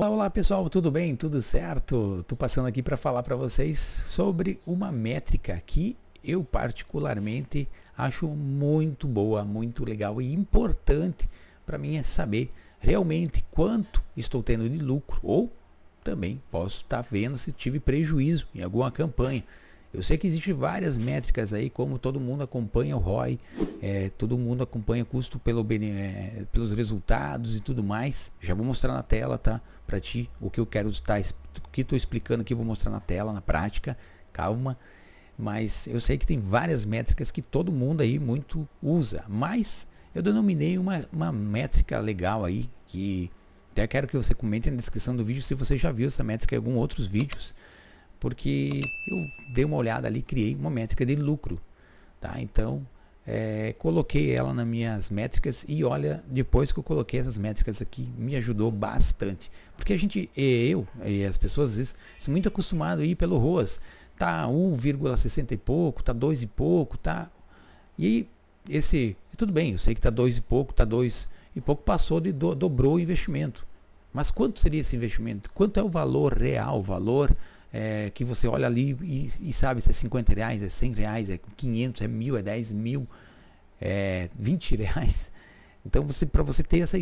Olá, olá pessoal, tudo bem? Tudo certo? Tô passando aqui para falar para vocês sobre uma métrica que eu particularmente acho muito boa, muito legal e importante para mim é saber realmente quanto estou tendo de lucro ou também posso estar tá vendo se tive prejuízo em alguma campanha. Eu sei que existem várias métricas aí, como todo mundo acompanha o ROI, é, todo mundo acompanha custo pelo, é, pelos resultados e tudo mais. Já vou mostrar na tela, tá? Para ti, o que eu quero estar, o que estou explicando aqui, vou mostrar na tela, na prática. Calma. Mas eu sei que tem várias métricas que todo mundo aí muito usa. Mas eu denominei uma, uma métrica legal aí, que até quero que você comente na descrição do vídeo se você já viu essa métrica em alguns outros vídeos porque eu dei uma olhada ali, criei uma métrica de lucro, tá? Então, é, coloquei ela nas minhas métricas e olha, depois que eu coloquei essas métricas aqui, me ajudou bastante. Porque a gente, eu e as pessoas, às vezes, são muito acostumados a ir pelo ROAS. Tá 1,60 e pouco, tá 2 e pouco, tá... E aí, esse... Tudo bem, eu sei que tá 2 e pouco, tá 2 e pouco, passou de do, dobrou o investimento. Mas quanto seria esse investimento? Quanto é o valor real, o valor é, que você olha ali e, e, sabe se é 50 reais, é 100 reais, é 500, é mil, é 10 mil, é 20 reais. Então, você, para você ter essa,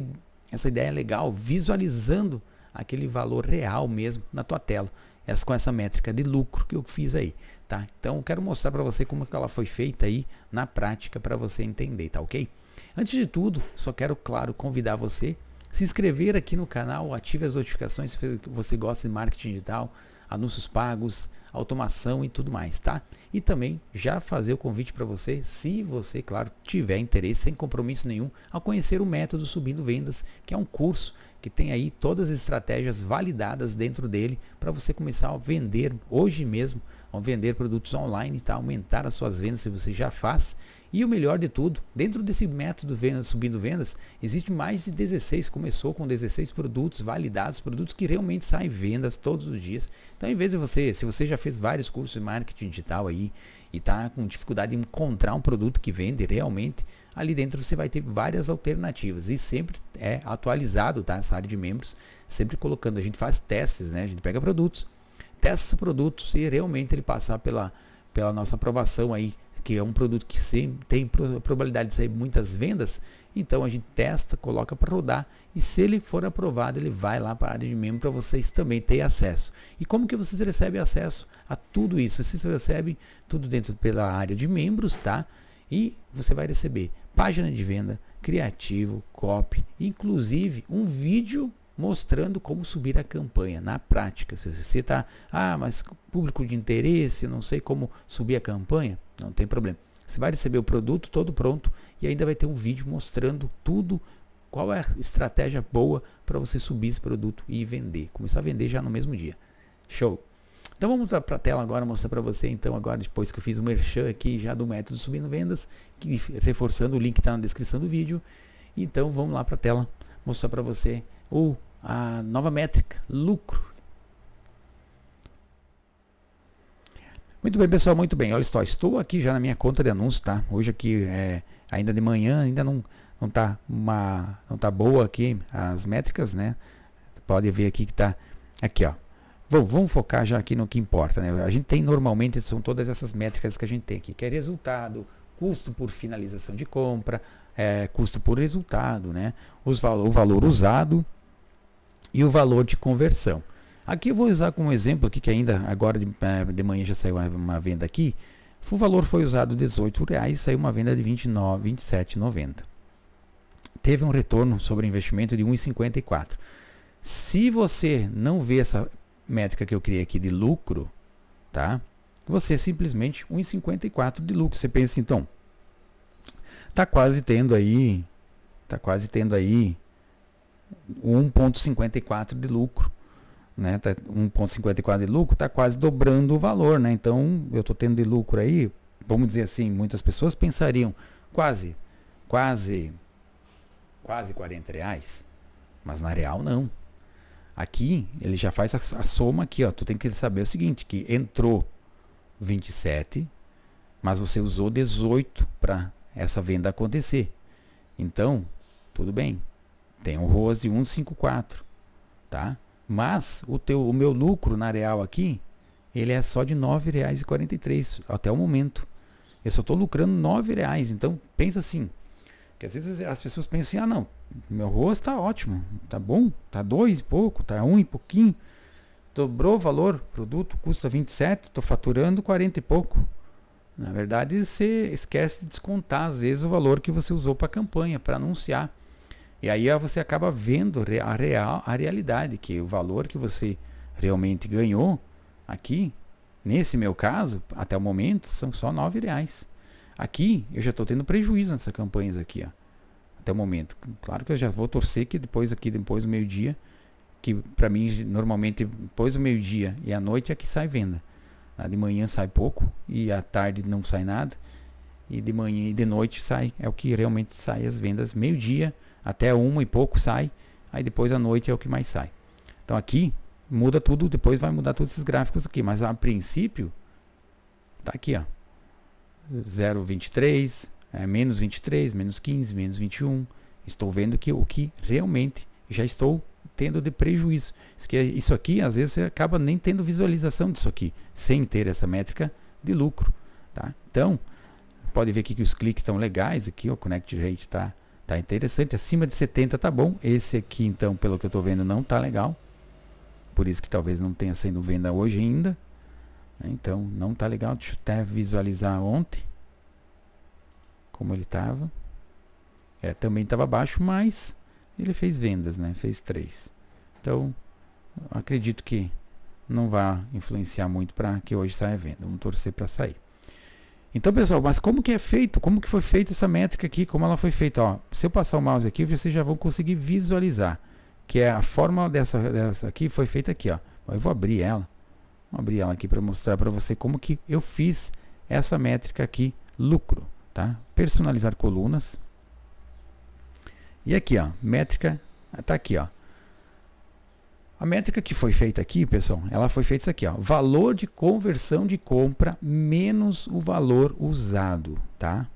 essa ideia legal, visualizando aquele valor real mesmo na tua tela, essa, com essa métrica de lucro que eu fiz aí, tá? Então, eu quero mostrar para você como que ela foi feita aí na prática para você entender, tá ok? Antes de tudo, só quero, claro, convidar você se inscrever aqui no canal, ative as notificações se você gosta de marketing digital, anúncios pagos, automação e tudo mais, tá? E também já fazer o convite para você, se você, claro, tiver interesse, sem compromisso nenhum, a conhecer o método Subindo Vendas, que é um curso que tem aí todas as estratégias validadas dentro dele para você começar a vender hoje mesmo vender produtos online, tá? aumentar as suas vendas se você já faz. E o melhor de tudo, dentro desse método vendas, subindo vendas, existe mais de 16, começou com 16 produtos validados, produtos que realmente saem vendas todos os dias. Então, em vez de você, se você já fez vários cursos de marketing digital aí e está com dificuldade em encontrar um produto que vende realmente, ali dentro você vai ter várias alternativas e sempre é atualizado, tá? Essa área de membros, sempre colocando, a gente faz testes, né? A gente pega produtos testa produtos e realmente ele passar pela, pela nossa aprovação aí, que é um produto que sim, tem probabilidade de sair muitas vendas, então a gente testa, coloca para rodar e se ele for aprovado, ele vai lá para a área de membro para vocês também ter acesso. E como que vocês recebem acesso a tudo isso? Vocês recebem tudo dentro pela área de membros, tá? E você vai receber página de venda, criativo, copy, inclusive um vídeo mostrando como subir a campanha na prática. Se você está, ah, mas público de interesse, não sei como subir a campanha, não tem problema. Você vai receber o produto todo pronto e ainda vai ter um vídeo mostrando tudo, qual é a estratégia boa para você subir esse produto e vender. Começar a vender já no mesmo dia. Show! Então vamos para a tela agora, mostrar para você então agora depois que eu fiz o merchan aqui já do método subindo vendas, que, reforçando o link está na descrição do vídeo. Então vamos lá para a tela mostrar para você o a nova métrica, lucro. Muito bem, pessoal, muito bem. Olha só, estou aqui já na minha conta de anúncio, tá? Hoje aqui é ainda de manhã, ainda não não tá uma não tá boa aqui as métricas, né? Pode ver aqui que tá aqui, ó. vamos focar já aqui no que importa, né? A gente tem normalmente são todas essas métricas que a gente tem aqui, que é resultado, custo por finalização de compra, é, custo por resultado, né? Os, o valor usado, e o valor de conversão. Aqui eu vou usar como exemplo aqui que ainda agora de, é, de manhã já saiu uma venda aqui. O valor foi usado R$18,00 e saiu uma venda de R$ Teve um retorno sobre investimento de R$1,54. Se você não vê essa métrica que eu criei aqui de lucro, tá? Você simplesmente R$1,54 de lucro. Você pensa então, tá quase tendo aí, tá quase tendo aí 1,54 de lucro. Né? 1,54 tá, de lucro está quase dobrando o valor. Né? Então, eu estou tendo de lucro aí, vamos dizer assim, muitas pessoas pensariam quase, quase, quase 40 reais. Mas na real, não. Aqui, ele já faz a, a soma aqui. Ó. Tu tem que saber o seguinte, que entrou 27, mas você usou 18 para essa venda acontecer. Então, tudo bem. Tem um Rose 154, tá? Mas o teu o meu lucro na real aqui, ele é só de R$ 9,43 até o momento. Eu só estou lucrando R$ reais, então pensa assim, que às vezes as pessoas pensam assim, ah não, meu rosto está ótimo, tá bom, tá dois e pouco, tá um e pouquinho, dobrou o valor, produto custa 27, estou faturando 40 e pouco. Na verdade, você esquece de descontar às vezes o valor que você usou para a campanha, para anunciar. E aí você acaba vendo a, real, a realidade, que o valor que você realmente ganhou aqui, nesse meu caso, até o momento, são só nove reais. Aqui eu já estou tendo prejuízo nessas campanhas aqui, ó, até o momento. Claro que eu já vou torcer que depois aqui, depois do meio-dia, que para mim normalmente depois do meio-dia e à noite é que sai venda. Ah, de manhã sai pouco e à tarde não sai nada. E de manhã e de noite sai, é o que realmente sai as vendas meio-dia até uma e pouco sai, aí depois à noite é o que mais sai. Então aqui muda tudo, depois vai mudar todos esses gráficos aqui, mas a princípio tá aqui, ó. 0,23, é, menos 23, menos 15, menos 21. Estou vendo que o que realmente já estou tendo de prejuízo. Isso, é, isso aqui, às vezes, você acaba nem tendo visualização disso aqui, sem ter essa métrica de lucro. Tá? Então, pode ver aqui que os cliques estão legais, aqui, o Connect Rate está Tá interessante, acima de 70 tá bom. Esse aqui, então, pelo que eu tô vendo, não tá legal. Por isso que talvez não tenha saído venda hoje ainda. Então, não tá legal. Deixa eu até visualizar ontem. Como ele tava. É, também estava baixo, mas ele fez vendas, né? Fez três. Então, acredito que não vai influenciar muito para que hoje saia venda. Vamos torcer para sair. Então, pessoal, mas como que é feito? Como que foi feita essa métrica aqui? Como ela foi feita? Ó, se eu passar o mouse aqui, vocês já vão conseguir visualizar. Que é a forma dessa, dessa aqui foi feita aqui, ó. Eu vou abrir ela. Vou abrir ela aqui para mostrar para você como que eu fiz essa métrica aqui, lucro, tá? Personalizar colunas. E aqui, ó, métrica, está aqui, ó. A métrica que foi feita aqui, pessoal, ela foi feita isso aqui, ó, valor de conversão de compra menos o valor usado, tá?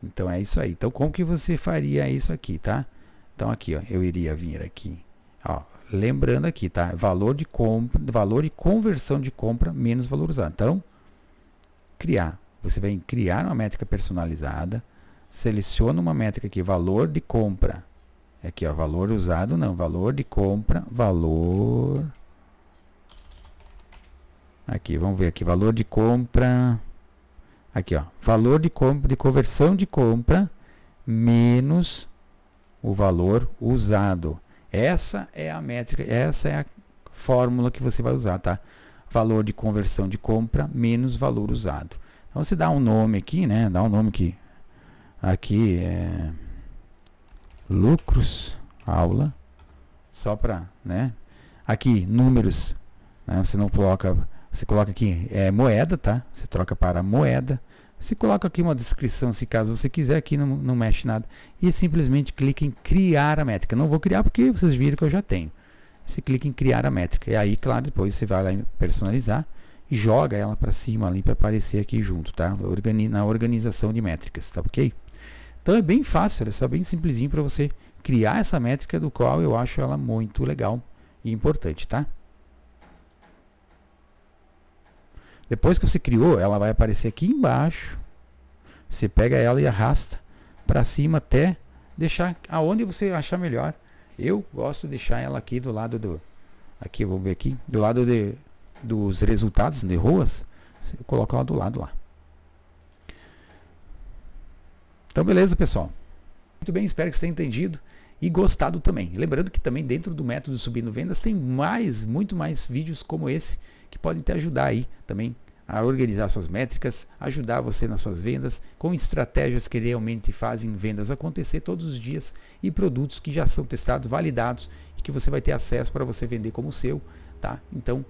Então é isso aí. Então como que você faria isso aqui, tá? Então aqui, ó, eu iria vir aqui, ó, lembrando aqui, tá? Valor de compra, valor e conversão de compra menos valor usado. Então criar. Você vai criar uma métrica personalizada, seleciona uma métrica aqui, valor de compra Aqui, é ó, valor usado não, valor de compra, valor... Aqui, vamos ver aqui, valor de compra... Aqui, ó, valor de, compra, de conversão de compra menos o valor usado. Essa é a métrica, essa é a fórmula que você vai usar, tá? Valor de conversão de compra menos valor usado. Então você dá um nome aqui, né? Dá um nome que aqui é lucros, aula, só para, né? Aqui, números, né? você não coloca, você coloca aqui é, moeda, tá? Você troca para moeda. Você coloca aqui uma descrição, se caso você quiser, aqui não, não mexe nada. E simplesmente clica em criar a métrica. Não vou criar porque vocês viram que eu já tenho. Você clica em criar a métrica. E aí, claro, depois você vai lá em personalizar e joga ela para cima ali para aparecer aqui junto, tá? Na organização de métricas, tá ok? Então é bem fácil, é só bem simplesinho para você criar essa métrica do qual eu acho ela muito legal e importante, tá? Depois que você criou, ela vai aparecer aqui embaixo. Você pega ela e arrasta para cima até deixar aonde você achar melhor. Eu gosto de deixar ela aqui do lado do aqui, vou ver aqui, do lado de dos resultados de ruas, você coloca ela do lado lá. Então, beleza, pessoal. Muito bem, espero que você tenha entendido e gostado também. Lembrando que também dentro do método Subindo Vendas tem mais, muito mais vídeos como esse que podem te ajudar aí também a organizar suas métricas, ajudar você nas suas vendas com estratégias que realmente fazem vendas acontecer todos os dias e produtos que já são testados, validados e que você vai ter acesso para você vender como seu, tá? Então,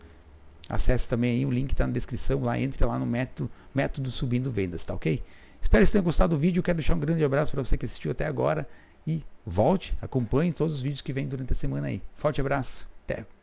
acesse também aí, o link está na descrição lá, entre lá no método, método Subindo Vendas, tá OK? Espero que tenham gostado do vídeo. Quero deixar um grande abraço para você que assistiu até agora. E volte, acompanhe todos os vídeos que vêm durante a semana aí. Forte abraço. Até.